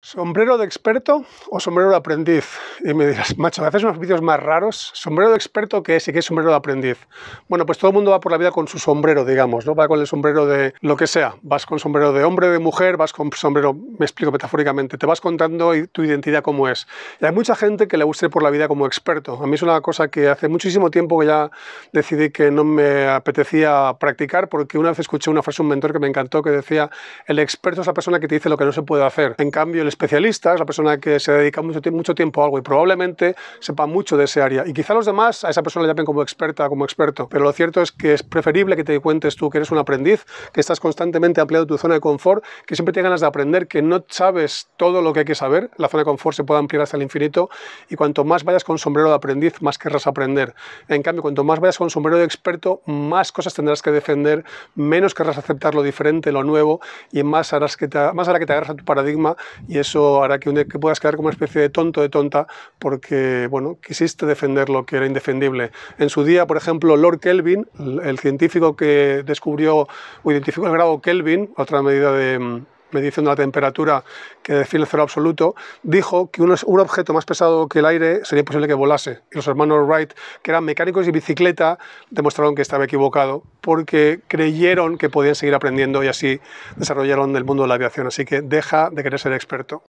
Sombrero de experto o sombrero de aprendiz. Y me dirás, macho, haces unos vídeos más raros. Sombrero de experto, ¿qué es? ¿Y qué es sombrero de aprendiz? Bueno, pues todo el mundo va por la vida con su sombrero, digamos, ¿no? Va con el sombrero de lo que sea. Vas con sombrero de hombre, de mujer, vas con sombrero, me explico metafóricamente, te vas contando tu identidad como es. Y hay mucha gente que le gusta ir por la vida como experto. A mí es una cosa que hace muchísimo tiempo que ya decidí que no me apetecía practicar porque una vez escuché una frase de un mentor que me encantó que decía, el experto es la persona que te dice lo que no se puede hacer. En cambio, el especialista es la persona que se dedica mucho, tiempo a algo y probablemente sepa mucho de ese área. Y quizá los demás a esa persona le llamen como experta, como experto. Pero lo cierto es que es preferible que te cuentes tú que eres un aprendiz, que estás constantemente ampliando tu zona de confort, que siempre tienes ganas de aprender, que no sabes todo lo que hay que saber. La zona de confort se puede ampliar hasta el infinito y cuanto más vayas con sombrero de aprendiz, más querrás aprender. En cambio, cuanto más vayas con sombrero de experto, más cosas tendrás que defender, menos querrás aceptar lo diferente, lo nuevo y más, harás que te, más hará que te agarres a tu paradigma y eso hará que, puedas quedar como una especie de tonto de tonta porque, bueno, quisiste defender lo que era indefendible. En su día, por ejemplo, Lord Kelvin, el científico que descubrió o identificó el grado Kelvin, otra medida de mm, medición de la temperatura que define el cero absoluto, dijo que un, un objeto más pesado que el aire sería posible que volase. Y los hermanos Wright, que eran mecánicos y bicicleta, demostraron que estaba equivocado porque creyeron que podían seguir aprendiendo y así desarrollaron el mundo de la aviación. Así que deja de querer ser experto.